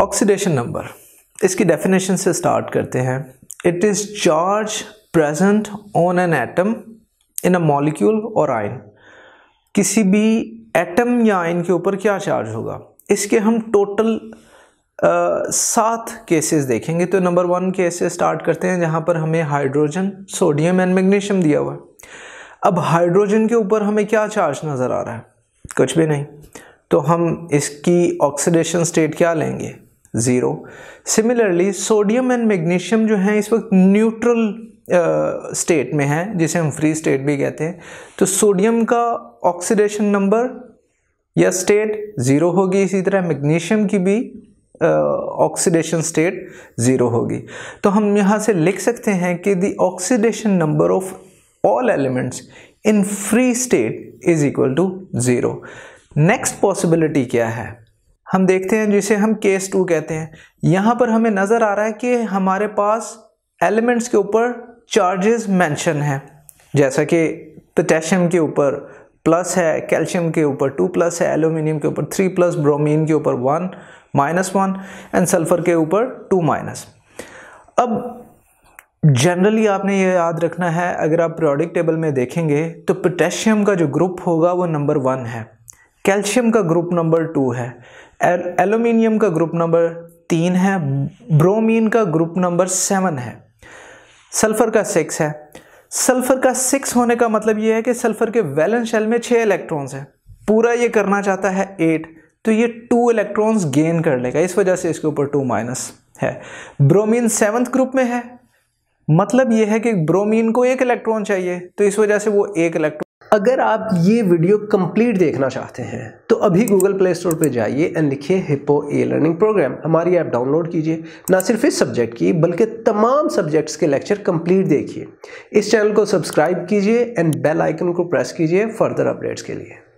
oxidation number इसकी definition से start करते हैं it is charge present on an atom in a molecule और आयन किसी भी एटम या आयन के ऊपर क्या चार्ज होगा इसके हम टोटल सात केसेस देखेंगे तो नंबर वन केस से स्टार्ट करते हैं जहाँ पर हमें हाइड्रोजन सोडियम एंड मैग्नीशियम दिया हुआ है अब हाइड्रोजन के ऊपर हमें क्या चार्ज नज़र आ रहा है कुछ भी नहीं तो हम इसकी ऑक्सीडेशन स्टेट क्या लेंगे zero similarly sodium and magnesium जो है इस वक्त न्यूट्रल स्टेट में हैं जिसे हम फ्री स्टेट भी कहते हैं तो सोडियम का ऑक्सीडेशन नंबर या स्टेट ज़ीरो होगी इसी तरह मैग्नीशियम की भी ऑक्सीडेशन स्टेट ज़ीरो होगी तो हम यहाँ से लिख सकते हैं कि the oxidation number of all elements in free state is equal to zero next possibility क्या है हम देखते हैं जिसे हम केस टू कहते हैं यहाँ पर हमें नज़र आ रहा है कि हमारे पास एलिमेंट्स के ऊपर चार्जेस मेंशन हैं जैसा कि पोटेशियम के ऊपर प्लस है कैल्शियम के ऊपर टू प्लस है एल्यूमिनियम के ऊपर थ्री प्लस ब्रोमीन के ऊपर one minus one and sulphur के ऊपर टू माइनस अब जनरली आपने ये याद रखना है अगर आप प्रोडिक टेबल में देखेंगे तो पोटेशियम का जो ग्रुप होगा वो नंबर वन है कैल्शियम का ग्रुप नंबर टू है एलुमिनियम का ग्रुप नंबर तीन है ब्रोमीन का ग्रुप नंबर सेवन है सल्फ़र का सिक्स है सल्फ़र का सिक्स होने का मतलब ये है कि सल्फ़र के वैलेंस शेल में छः इलेक्ट्रॉन्स हैं पूरा ये करना चाहता है एट तो ये टू इलेक्ट्रॉन्स गेन कर लेगा इस वजह से इसके ऊपर टू माइनस है ब्रोमीन सेवन्थ ग्रुप में है मतलब यह है कि ब्रोमीन को एक इलेक्ट्रॉन चाहिए तो इस वजह से वो एक इलेक्ट्रॉन अगर आप ये वीडियो कंप्लीट देखना चाहते हैं तो अभी गूगल प्ले स्टोर पर जाइए एंड लिखिए हिपो ए लर्निंग प्रोग्राम हमारी ऐप डाउनलोड कीजिए ना सिर्फ इस सब्जेक्ट की बल्कि तमाम सब्जेक्ट्स के लेक्चर कंप्लीट देखिए इस चैनल को सब्सक्राइब कीजिए एंड बेल आइकन को प्रेस कीजिए फर्दर अपडेट्स के लिए